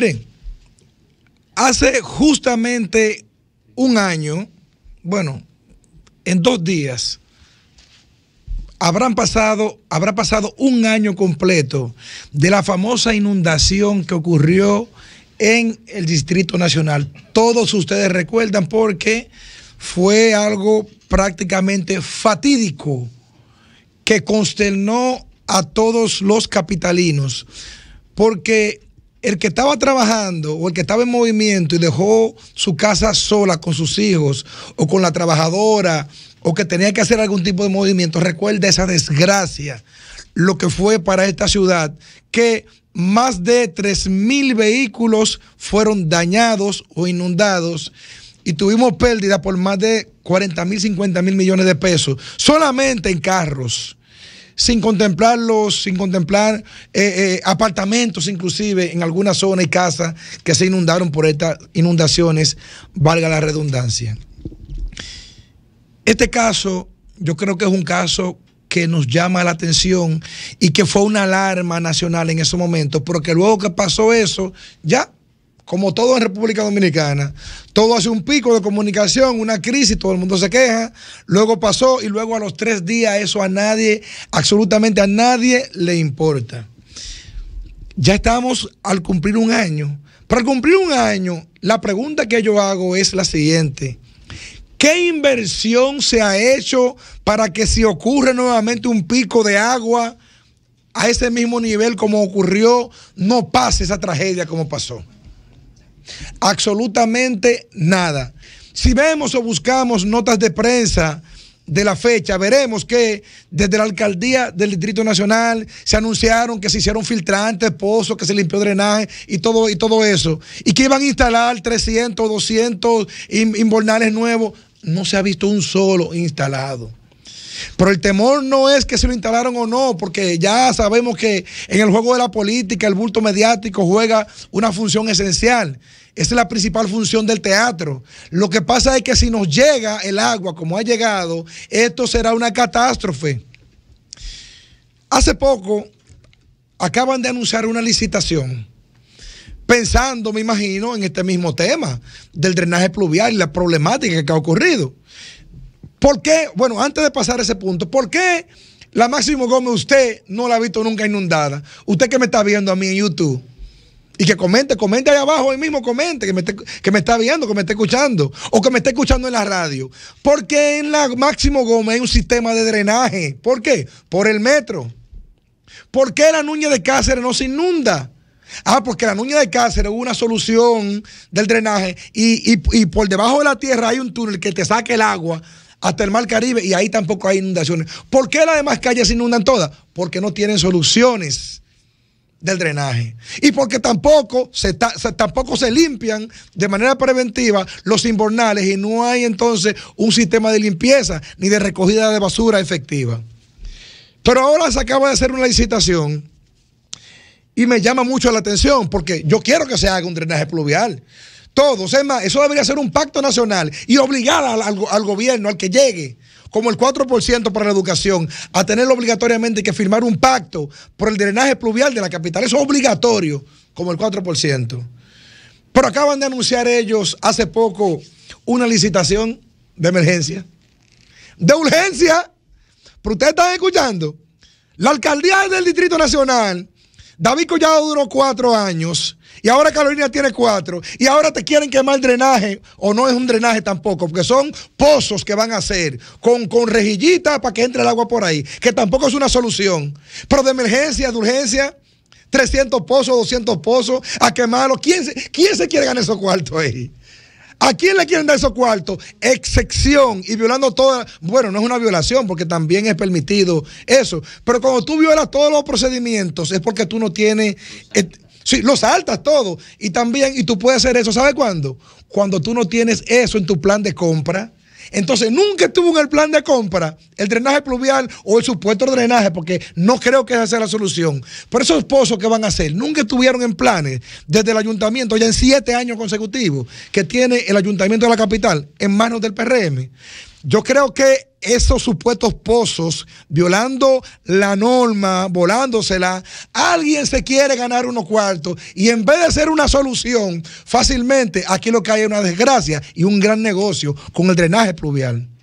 Miren, hace justamente un año, bueno, en dos días, habrán pasado, habrá pasado un año completo de la famosa inundación que ocurrió en el Distrito Nacional. Todos ustedes recuerdan porque fue algo prácticamente fatídico que consternó a todos los capitalinos, porque el que estaba trabajando o el que estaba en movimiento y dejó su casa sola con sus hijos o con la trabajadora o que tenía que hacer algún tipo de movimiento, recuerda esa desgracia, lo que fue para esta ciudad, que más de mil vehículos fueron dañados o inundados y tuvimos pérdida por más de 40 mil, 50 mil millones de pesos solamente en carros sin contemplarlos, sin contemplar eh, eh, apartamentos inclusive en alguna zona y casas que se inundaron por estas inundaciones, valga la redundancia. Este caso yo creo que es un caso que nos llama la atención y que fue una alarma nacional en ese momento, porque luego que pasó eso, ya como todo en República Dominicana, todo hace un pico de comunicación, una crisis, todo el mundo se queja, luego pasó y luego a los tres días eso a nadie, absolutamente a nadie le importa. Ya estamos al cumplir un año. Para cumplir un año, la pregunta que yo hago es la siguiente. ¿Qué inversión se ha hecho para que si ocurre nuevamente un pico de agua a ese mismo nivel como ocurrió, no pase esa tragedia como pasó? absolutamente nada. Si vemos o buscamos notas de prensa de la fecha, veremos que desde la alcaldía del Distrito Nacional se anunciaron que se hicieron filtrantes, pozos, que se limpió drenaje y todo, y todo eso. Y que iban a instalar 300, 200 inbornales nuevos. No se ha visto un solo instalado. Pero el temor no es que se lo instalaron o no, porque ya sabemos que en el juego de la política el bulto mediático juega una función esencial. Esa es la principal función del teatro. Lo que pasa es que si nos llega el agua como ha llegado, esto será una catástrofe. Hace poco acaban de anunciar una licitación pensando, me imagino, en este mismo tema del drenaje pluvial y la problemática que ha ocurrido. ¿Por qué? Bueno, antes de pasar a ese punto, ¿por qué la Máximo Gómez usted no la ha visto nunca inundada? Usted que me está viendo a mí en YouTube. Y que comente, comente ahí abajo, ahí mismo, comente, que me, que me está viendo, que me está escuchando, o que me está escuchando en la radio. Porque en la Máximo Gómez hay un sistema de drenaje. ¿Por qué? Por el metro. ¿Por qué la Nuña de Cáceres no se inunda? Ah, porque la Nuña de Cáceres hubo una solución del drenaje y, y por debajo de la tierra hay un túnel que te saque el agua hasta el Mar Caribe y ahí tampoco hay inundaciones. ¿Por qué las demás calles se inundan todas? Porque no tienen soluciones del drenaje. Y porque tampoco se, tampoco se limpian de manera preventiva los invernales y no hay entonces un sistema de limpieza ni de recogida de basura efectiva. Pero ahora se acaba de hacer una licitación y me llama mucho la atención porque yo quiero que se haga un drenaje pluvial. Todos, es más, eso debería ser un pacto nacional y obligar al, gobierno, al que llegue, como el 4% para la educación, a tener obligatoriamente que firmar un pacto por el drenaje pluvial de la capital. Eso es obligatorio, como el 4%. Pero acaban de anunciar ellos hace poco una licitación de emergencia. De urgencia. Pero ustedes están escuchando. La alcaldía del Distrito Nacional, David Collado duró cuatro años y ahora Carolina tiene cuatro. Y ahora te quieren quemar el drenaje. O no es un drenaje tampoco, porque son pozos que van a hacer con, con rejillita para que entre el agua por ahí. Que tampoco es una solución. Pero de emergencia, de urgencia. 300 pozos, 200 pozos, a quemarlos. ¿Quién se, se quiere ganar esos cuartos ahí? ¿A quién le quieren dar esos cuartos? Excepción y violando todas... Bueno, no es una violación porque también es permitido eso. Pero cuando tú violas todos los procedimientos es porque tú no tienes. Eh, Sí, lo saltas todo. Y también, y tú puedes hacer eso, ¿sabe cuándo? Cuando tú no tienes eso en tu plan de compra. Entonces, nunca estuvo en el plan de compra el drenaje pluvial o el supuesto drenaje, porque no creo que esa sea la solución. Pero esos pozos que van a hacer, nunca estuvieron en planes desde el ayuntamiento, ya en siete años consecutivos, que tiene el ayuntamiento de la capital en manos del PRM. Yo creo que esos supuestos pozos, violando la norma, volándosela, alguien se quiere ganar unos cuartos y en vez de ser una solución, fácilmente aquí lo que hay es una desgracia y un gran negocio con el drenaje pluvial.